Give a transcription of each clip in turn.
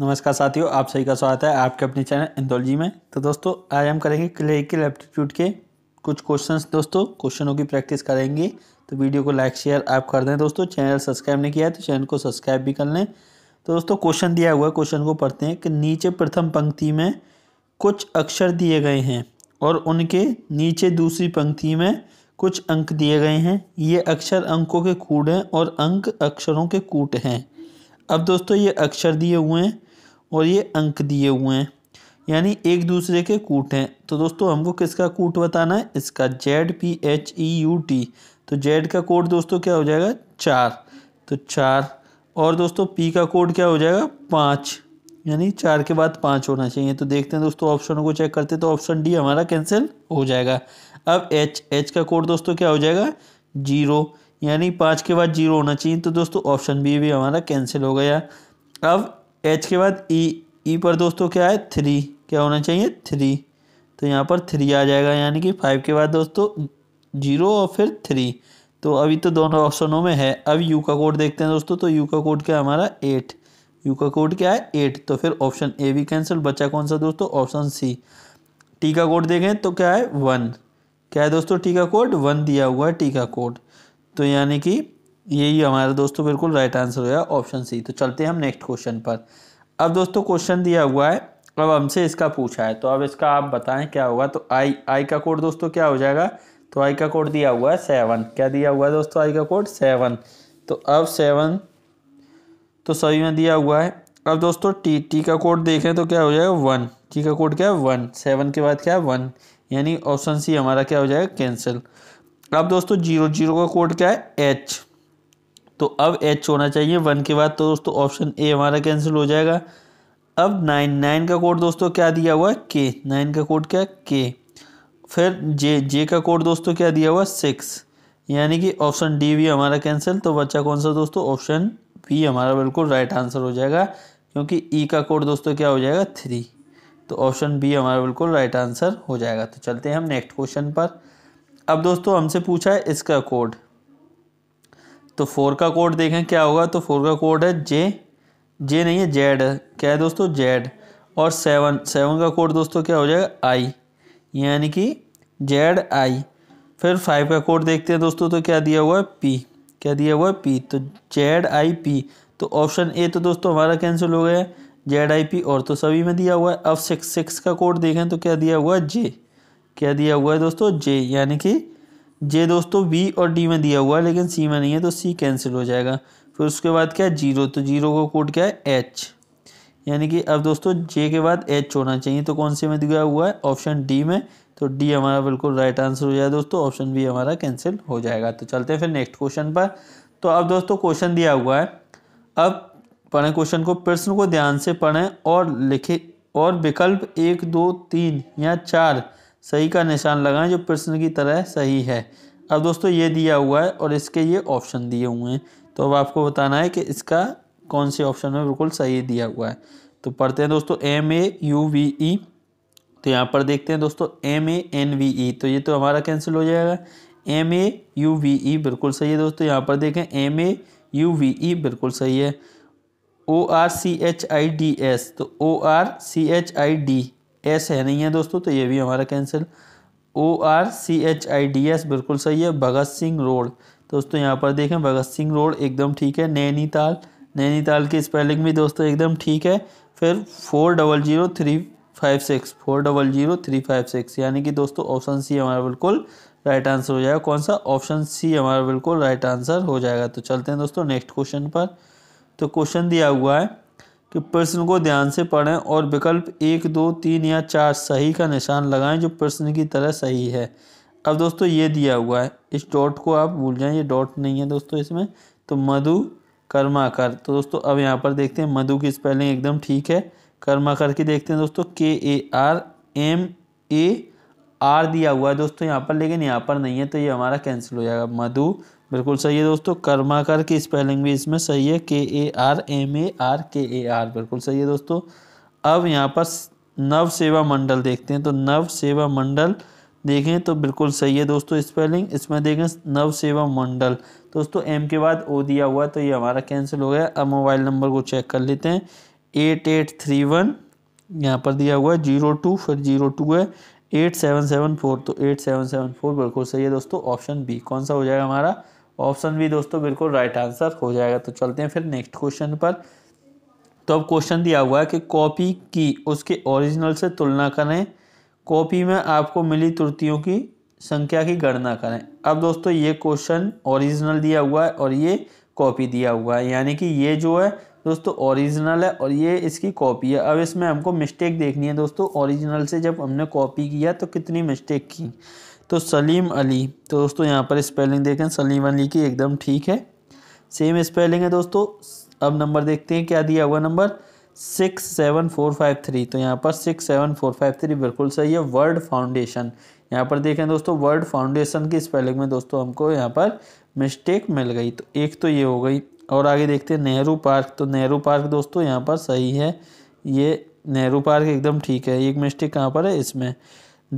नमस्कार साथियों आप सभी का स्वागत है आपके अपने चैनल इंदौलजी में तो दोस्तों आज हम करेंगे क्लिनिकल एप्टीट्यूड के कुछ क्वेश्चंस दोस्तों क्वेश्चनों की प्रैक्टिस करेंगे तो वीडियो को लाइक शेयर आप कर दें दोस्तों चैनल सब्सक्राइब नहीं किया है तो चैनल को सब्सक्राइब भी कर लें तो दोस्तों क्वेश्चन दिया हुआ है क्वेश्चन को पढ़ते हैं कि नीचे प्रथम पंक्ति में कुछ अक्षर दिए गए हैं और उनके नीचे दूसरी पंक्ति में कुछ अंक दिए गए हैं ये अक्षर अंकों के कूट हैं और अंक अक्षरों के कूट हैं अब दोस्तों ये अक्षर दिए हुए हैं और ये अंक दिए हुए हैं यानी एक दूसरे के कूट हैं तो दोस्तों हमको किसका कूट बताना है इसका Z P H E U T तो जेड का कोड दोस्तों क्या हो जाएगा चार तो चार और दोस्तों पी का कोड क्या हो जाएगा पाँच यानी चार के बाद पाँच होना चाहिए तो देखते हैं दोस्तों ऑप्शन को चेक करते हैं तो ऑप्शन डी हमारा कैंसिल हो जाएगा अब एच एच का कोड दोस्तों क्या हो जाएगा जीरो यानी पाँच के बाद जीरो होना चाहिए तो दोस्तों ऑप्शन बी भी हमारा कैंसिल हो गया अब एच के बाद ई e, ई e पर दोस्तों क्या है थ्री क्या होना चाहिए थ्री तो यहाँ पर थ्री आ जाएगा यानी कि फाइव के बाद दोस्तों जीरो और फिर थ्री तो अभी तो दोनों ऑप्शनों में है अब यू का कोड देखते हैं दोस्तों तो यू का कोड क्या है हमारा एट यू का कोड क्या है एट तो फिर ऑप्शन ए भी कैंसिल बचा कौन सा दोस्तों ऑप्शन सी टी का कोड देखें तो क्या है वन क्या है दोस्तों टीका कोड वन दिया हुआ है टीका कोड तो यानी कि यही हमारा दोस्तों बिल्कुल राइट आंसर हो ऑप्शन सी तो चलते हैं हम नेक्स्ट क्वेश्चन पर अब दोस्तों क्वेश्चन दिया हुआ है अब हमसे इसका पूछा है तो अब इसका आप बताएं क्या होगा तो आई आई का कोड दोस्तों क्या हो जाएगा तो आई का कोड दिया हुआ है सेवन क्या दिया हुआ है दोस्तों आई का कोड सेवन तो अब सेवन तो सभी में दिया हुआ है अब दोस्तों टी टी का कोड देखें तो क्या हो जाएगा वन टी का कोड क्या है वन सेवन के बाद क्या है वन यानी ऑप्शन सी हमारा क्या हो जाएगा कैंसिल अब दोस्तों जीरो जीरो का कोड क्या है एच तो अब एच होना चाहिए वन के बाद तो दोस्तों ऑप्शन ए हमारा कैंसिल हो जाएगा अब नाइन नाइन का कोड दोस्तों क्या दिया हुआ है के नाइन का कोड क्या है के फिर जे जे का कोड दोस्तों क्या दिया हुआ सिक्स यानी कि ऑप्शन डी भी हमारा कैंसिल तो बच्चा कौन सा दोस्तों ऑप्शन बी हमारा बिल्कुल राइट आंसर हो जाएगा क्योंकि ई e का कोड दोस्तों क्या हो जाएगा थ्री तो ऑप्शन बी हमारा बिल्कुल राइट आंसर हो जाएगा तो चलते हैं हम नेक्स्ट क्वेश्चन पर अब दोस्तों हमसे पूछा है इसका कोड तो फोर का कोड देखें क्या होगा तो फोर का कोड है जे जे नहीं है जेड है क्या है दोस्तों जेड और सेवन सेवन का कोड दोस्तों क्या हो जाएगा आई यानी कि जेड आई फिर फाइव का कोड देखते हैं दोस्तों तो क्या दिया हुआ है पी क्या दिया हुआ है पी तो जेड आई पी तो ऑप्शन ए तो दोस्तों हमारा कैंसिल हो गया जेड आई पी और तो सभी में दिया हुआ है अब सिक्स सिक्स का कोड देखें तो क्या दिया हुआ है जे क्या दिया हुआ है दोस्तों जे यानी कि जे दोस्तों बी और डी में दिया हुआ है लेकिन सी में नहीं है तो सी कैंसिल हो जाएगा फिर उसके बाद क्या है जीरो तो जीरो का कोड क्या है एच यानी कि अब दोस्तों जे के बाद एच होना चाहिए तो कौन से में दिया हुआ है ऑप्शन डी में तो डी हमारा बिल्कुल राइट आंसर हो जाएगा दोस्तों ऑप्शन बी हमारा कैंसिल हो जाएगा तो चलते हैं फिर नेक्स्ट क्वेश्चन पर तो अब दोस्तों क्वेश्चन दिया हुआ है अब पढ़ें क्वेश्चन को प्रश्न को ध्यान से पढ़ें और लिखें और विकल्प एक दो तीन या चार सही का निशान लगाएं जो प्रश्न की तरह सही है अब दोस्तों ये दिया हुआ है और इसके ये ऑप्शन दिए हुए हैं तो अब आपको बताना है कि इसका कौन से ऑप्शन में बिल्कुल सही दिया हुआ है तो पढ़ते हैं दोस्तों M A U V E तो यहाँ पर देखते हैं दोस्तों M A N V E तो ये तो हमारा कैंसिल हो जाएगा M A U V E बिल्कुल सही है दोस्तों यहाँ पर देखें M A U V E बिल्कुल सही है O R C H I D S तो O R C H I D S है नहीं है दोस्तों तो ये भी हमारा cancel O R C H I D S बिल्कुल सही है भगत सिंह रोड दोस्तों यहाँ पर देखें भगत सिंह रोड एकदम ठीक है नैनीताल नैनीताल की स्पेलिंग भी दोस्तों एकदम ठीक है फिर four double zero three five six four double zero three five six यानी कि दोस्तों ऑप्शन सी हमारा बिल्कुल राइट आंसर हो जाएगा कौन सा ऑप्शन सी हमारा बिल्कुल राइट आंसर हो जाएगा तो चलते हैं दोस्तों नेक्स्ट क्वेश्चन पर तो क्वेश्चन दिया हुआ है कि प्रश्न को ध्यान से पढ़ें और विकल्प एक दो तीन या चार सही का निशान लगाएं जो प्रश्न की तरह सही है अब दोस्तों ये दिया हुआ है इस डॉट को आप भूल जाएं ये डॉट नहीं है दोस्तों इसमें तो मधु कर्माकर तो दोस्तों अब यहाँ पर देखते हैं मधु की स्पेलिंग एकदम ठीक है कर्माकर की देखते हैं दोस्तों K A R M A R दिया हुआ है दोस्तों यहाँ पर लेकिन यहाँ पर नहीं है तो ये हमारा कैंसिल हो जाएगा मधु बिल्कुल सही है दोस्तों कर्माकर की स्पेलिंग भी इसमें सही है K A R M A R K A are बिल्कुल सही है दोस्तों अब यहाँ पर नव सेवा मंडल देखते हैं तो नव सेवा मंडल देखें तो बिल्कुल सही है दोस्तों स्पेलिंग इसमें देखें नव सेवा मंडल दोस्तों एम के बाद ओ दिया हुआ तो ये हमारा कैंसिल हो गया अब मोबाइल नंबर को चेक कर लेते हैं एट एट थ्री वन यहाँ पर दिया हुआ है जीरो टू फिर जीरो टू है एट सेवन सेवन फोर तो एट सेवन सेवन फोर बिल्कुल सही है दोस्तों ऑप्शन बी कौन सा हो जाएगा हमारा ऑप्शन भी दोस्तों बिल्कुल राइट आंसर हो जाएगा तो चलते हैं फिर नेक्स्ट क्वेश्चन पर तो अब क्वेश्चन दिया हुआ है कि कॉपी की उसके ओरिजिनल से तुलना करें कॉपी में आपको मिली त्रुटियों की संख्या की गणना करें अब दोस्तों ये क्वेश्चन ओरिजिनल दिया हुआ है और ये कॉपी दिया हुआ है यानी कि ये जो है दोस्तों ओरिजिनल है और ये इसकी कॉपी है अब इसमें हमको मिस्टेक देखनी है दोस्तों ओरिजिनल से जब हमने कॉपी किया तो कितनी मिस्टेक की तो सलीम अली तो दोस्तों यहाँ पर स्पेलिंग देखें सलीम अली की एकदम ठीक है सेम स्पेलिंग है दोस्तों अब नंबर देखते हैं क्या दिया हुआ number six seven four five three तो यहाँ पर six seven four five three बिल्कुल सही है वर्ल्ड फाउंडेशन यहाँ पर देखें दोस्तों वर्ल्ड फाउंडेशन की स्पेलिंग में दोस्तों हमको यहाँ पर मिस्टेक मिल गई तो एक तो ये हो गई और आगे देखते हैं नेहरू पार्क तो नेहरू पार्क दोस्तों यहाँ पर सही है ये नेहरू पार्क एकदम ठीक है एक मिस्टेक कहाँ पर है इसमें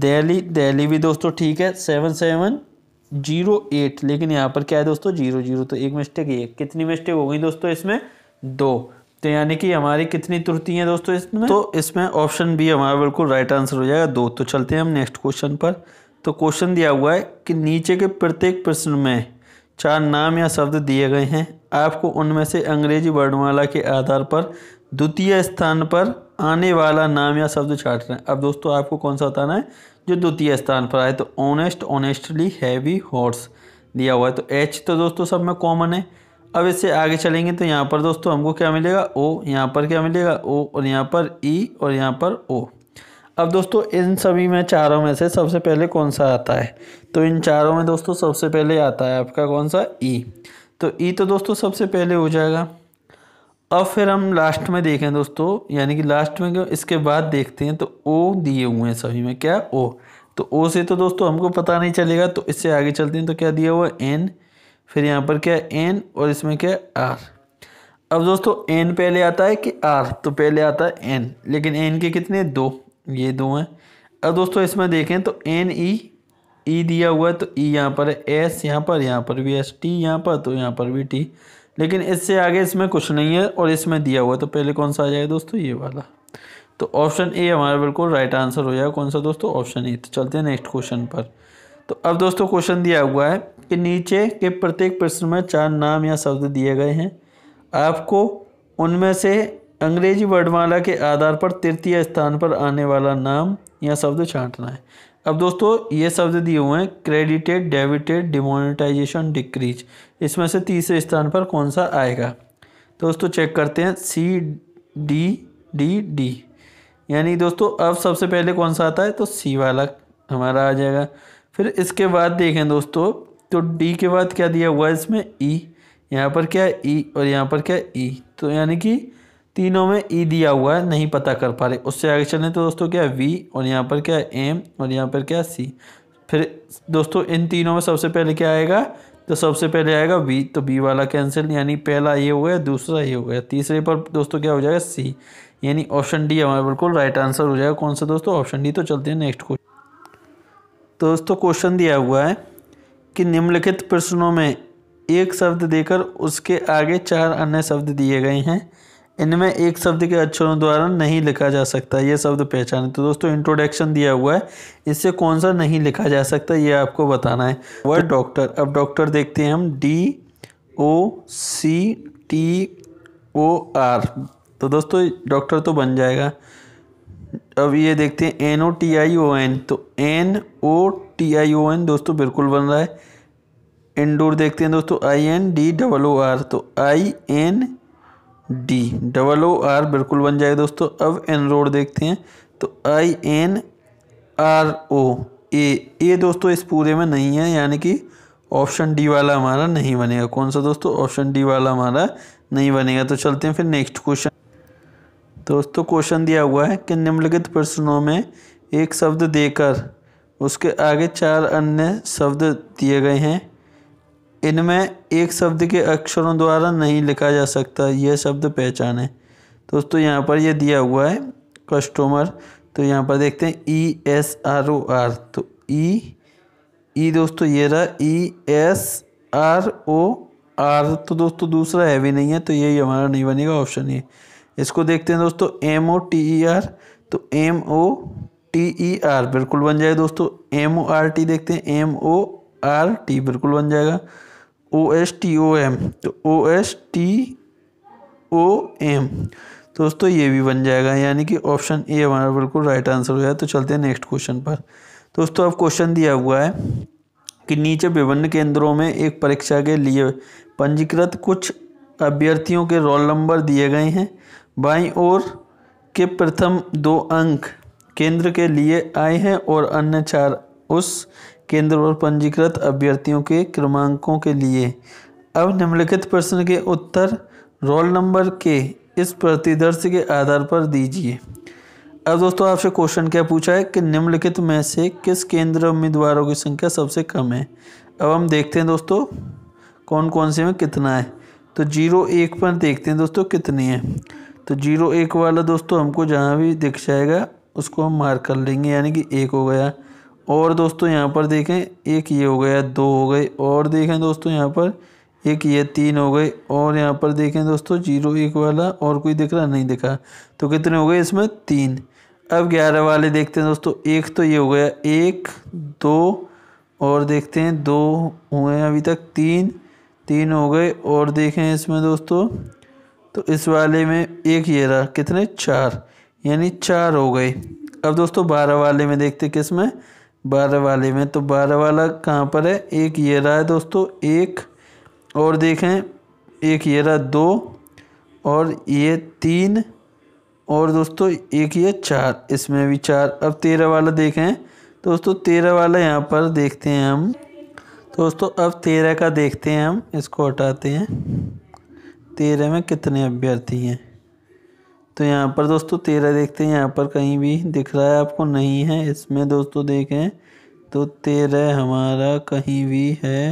दिल्ली दिल्ली भी दोस्तों ठीक है सेवन सेवन जीरो एट लेकिन यहाँ पर क्या है दोस्तों जीरो जीरो तो एक मिस्टेक ये कितनी मिस्टेक हो गई दोस्तों इसमें दो तो यानी कि हमारी कितनी त्रुटि है दोस्तों इसमें तो इसमें ऑप्शन बी हमारा बिल्कुल राइट आंसर हो जाएगा दो तो चलते हैं हम नेक्स्ट क्वेश्चन पर तो क्वेश्चन दिया हुआ है कि नीचे के प्रत्येक प्रश्न में चार नाम या शब्द दिए गए हैं आपको उनमें से अंग्रेजी वर्णमाला के आधार पर द्वितीय स्थान पर आने वाला नाम या शब्द छाट रहे हैं अब दोस्तों आपको कौन सा बताना है जो द्वितीय स्थान पर आए तो ऑनेस्ट ऑनेस्टली हैवी हॉर्स दिया हुआ है तो एच तो दोस्तों सब में कॉमन है अब इससे आगे चलेंगे तो यहाँ पर दोस्तों हमको क्या मिलेगा ओ यहाँ पर क्या मिलेगा ओ और यहाँ पर ई e और यहाँ पर ओ अब दोस्तों इन सभी में चारों में से सबसे पहले कौन सा आता है तो इन चारों में दोस्तों सबसे पहले आता है आपका कौन सा ई e। तो ई e तो दोस्तों सबसे पहले हो जाएगा अब फिर हम लास्ट में देखें दोस्तों यानी कि लास्ट में क्यों इसके बाद देखते हैं तो ओ दिए हुए हैं सभी में क्या ओ तो ओ से तो दोस्तों हमको पता नहीं चलेगा तो इससे आगे चलते हैं तो क्या दिया हुआ एन फिर यहाँ पर क्या एन और इसमें क्या आर अब दोस्तों एन पहले आता है कि आर तो पहले आता है एन लेकिन एन के कितने दो ये दो हैं अब दोस्तों इसमें देखें तो एन ई ई दिया हुआ है तो ई e यहाँ पर है एस यहाँ पर यहाँ पर भी एस टी यहाँ पर तो यहाँ पर भी टी लेकिन इससे आगे इसमें कुछ नहीं है और इसमें दिया हुआ है तो पहले कौन सा आ जाएगा दोस्तों ये वाला तो ऑप्शन ए हमारा बिल्कुल राइट आंसर हो जाएगा कौन सा दोस्तों ऑप्शन ए तो चलते हैं नेक्स्ट क्वेश्चन पर तो अब दोस्तों क्वेश्चन दिया हुआ है कि नीचे के प्रत्येक प्रश्न में चार नाम या शब्द दिए गए हैं आपको उनमें से अंग्रेजी वर्डमाला के आधार पर तृतीय स्थान पर आने वाला नाम या शब्द छांटना है अब दोस्तों ये शब्द दिए हुए हैं क्रेडिटेड डेबिटेड डिमोनिटाइजेशन डिक्रीज इसमें से तीसरे स्थान पर कौन सा आएगा दोस्तों चेक करते हैं सी डी डी डी यानी दोस्तों अब सबसे पहले कौन सा आता है तो सी वाला हमारा आ जाएगा फिर इसके बाद देखें दोस्तों तो डी के बाद क्या दिया हुआ है इसमें ई e। यहाँ पर क्या ई e और यहाँ पर क्या ई e? तो यानी कि तीनों में ई e दिया हुआ है नहीं पता कर पा रहे उससे आगे चलें तो दोस्तों क्या वी और यहाँ पर क्या एम और यहाँ पर क्या सी फिर दोस्तों इन तीनों में सबसे पहले क्या आएगा तो सबसे पहले आएगा वी तो बी वाला कैंसिल यानी पहला ये हो गया दूसरा ये हो गया तीसरे पर दोस्तों क्या हो जाएगा सी यानी ऑप्शन डी हमारा बिल्कुल राइट आंसर हो जाएगा कौन सा दोस्तों ऑप्शन डी तो चलते हैं नेक्स्ट क्वेश्चन तो दोस्तों क्वेश्चन दिया हुआ है कि निम्नलिखित प्रश्नों में एक शब्द देकर उसके आगे चार अन्य शब्द दिए गए हैं इनमें एक शब्द के अक्षरों द्वारा नहीं लिखा जा सकता ये शब्द पहचाने तो दोस्तों इंट्रोडक्शन दिया हुआ है इससे कौन सा नहीं लिखा जा सकता ये आपको बताना है वह डॉक्टर अब डॉक्टर देखते हैं हम D O C T O R तो दोस्तों डॉक्टर तो बन जाएगा अब ये देखते हैं N O T I O N तो N O T I O N दोस्तों बिल्कुल बन रहा है इंडोर देखते हैं दोस्तों I N D double O R तो I N D double O R बिल्कुल बन जाएगा दोस्तों अब एन रोड देखते हैं तो आई एन आर ओ ए ए दोस्तों इस पूरे में नहीं है यानी कि ऑप्शन डी वाला हमारा नहीं बनेगा कौन सा दोस्तों ऑप्शन डी वाला हमारा नहीं बनेगा तो चलते हैं फिर नेक्स्ट क्वेश्चन दोस्तों क्वेश्चन दिया हुआ है कि निम्नलिखित प्रश्नों में एक शब्द देकर उसके आगे चार अन्य शब्द दिए गए हैं इनमें एक शब्द के अक्षरों द्वारा नहीं लिखा जा सकता यह शब्द पहचाने दोस्तों यहाँ पर यह दिया हुआ है कस्टमर तो यहाँ पर देखते हैं E S R O R तो ई e, ई e दोस्तों ये रहा E S R O R तो दोस्तों दूसरा है भी नहीं है तो यही हमारा नहीं बनेगा ऑप्शन ये इसको देखते हैं दोस्तों M O T E R तो M O T E R बिल्कुल बन जाएगा दोस्तों एम ओ आर टी देखते हैं एम ओ आर टी बिल्कुल बन जाएगा O S T O M तो O S T O M दोस्तों ये भी बन जाएगा यानी कि ऑप्शन ए हमारा बिल्कुल राइट आंसर हो गया तो चलते हैं नेक्स्ट क्वेश्चन पर तो दोस्तों अब क्वेश्चन दिया हुआ है कि नीचे विभिन्न केंद्रों में एक परीक्षा के लिए पंजीकृत कुछ अभ्यर्थियों के रोल नंबर दिए गए हैं बाई और के प्रथम दो अंक केंद्र के लिए आए हैं और अन्य चार उस केंद्र और पंजीकृत अभ्यर्थियों के क्रमांकों के लिए अब निम्नलिखित प्रश्न के उत्तर रोल नंबर के इस प्रतिदर्श के आधार पर दीजिए अब दोस्तों आपसे क्वेश्चन क्या पूछा है कि निम्नलिखित में से किस केंद्र उम्मीदवारों की संख्या सबसे कम है अब हम देखते हैं दोस्तों कौन कौन से में कितना है तो जीरो एक पर देखते हैं दोस्तों कितनी है तो जीरो एक वाला दोस्तों हमको जहाँ भी दिख जाएगा उसको हम मार्क कर लेंगे यानी कि एक हो गया और दोस्तों यहाँ पर देखें एक ये हो गया दो हो गए और देखें दोस्तों यहाँ पर एक ये तीन हो गए और यहाँ पर देखें दोस्तों जीरो एक वाला और कोई दिख रहा नहीं दिखा तो कितने हो गए इसमें तीन अब ग्यारह वाले देखते हैं दोस्तों एक तो ये हो गया एक दो और देखते हैं दो हुए हैं अभी तक तीन तीन हो गए और देखें इसमें दोस्तों तो इस वाले में एक ये रहा कितने चार यानी चार हो गए अब दोस्तों बारह वाले में देखते किस में बारह वाले में तो बारह वाला कहाँ पर है एक ये रहा है दोस्तों एक और देखें एक ये रहा दो और ये तीन और दोस्तों एक ये चार इसमें भी चार अब तेरह वाला देखें दोस्तों तेरह वाला यहाँ पर देखते हैं हम दोस्तों अब तेरह का देखते हैं हम इसको हटाते हैं तेरह में कितने अभ्यर्थी हैं तो यहाँ पर दोस्तों तेरह देखते हैं यहाँ पर कहीं भी दिख रहा है आपको नहीं है इसमें दोस्तों देखें तो तेरह हमारा कहीं भी है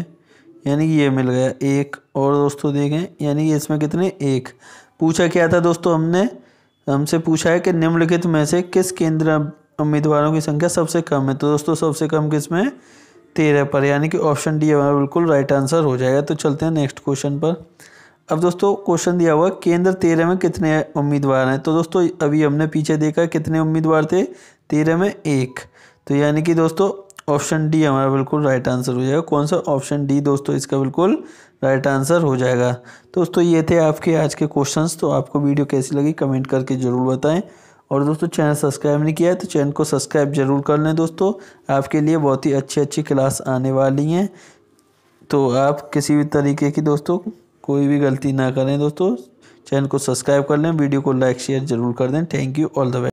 यानी कि ये मिल गया एक और दोस्तों देखें यानी कि इसमें कितने एक पूछा क्या था दोस्तों हमने हमसे पूछा है कि निम्नलिखित में से किस केंद्र उम्मीदवारों की संख्या सबसे कम है तो दोस्तों सबसे कम किस में तेरह पर यानी कि ऑप्शन डी हमारा बिल्कुल राइट आंसर हो जाएगा तो चलते हैं नेक्स्ट क्वेश्चन पर अब दोस्तों क्वेश्चन दिया हुआ केंद्र तेरह में कितने उम्मीदवार हैं तो दोस्तों अभी हमने पीछे देखा कितने उम्मीदवार थे तेरह में एक तो यानी कि दोस्तों ऑप्शन डी हमारा बिल्कुल राइट आंसर हो जाएगा कौन सा ऑप्शन डी दोस्तों इसका बिल्कुल राइट आंसर हो जाएगा तो दोस्तों ये थे आपके आज के क्वेश्चंस तो आपको वीडियो कैसी लगी कमेंट करके ज़रूर बताएं और दोस्तों चैनल सब्सक्राइब नहीं किया है तो चैनल को सब्सक्राइब जरूर कर लें दोस्तों आपके लिए बहुत ही अच्छी अच्छी क्लास आने वाली हैं तो आप किसी भी तरीके की दोस्तों कोई भी गलती ना करें दोस्तों चैनल को सब्सक्राइब कर लें वीडियो को लाइक शेयर जरूर कर दें thank you all the best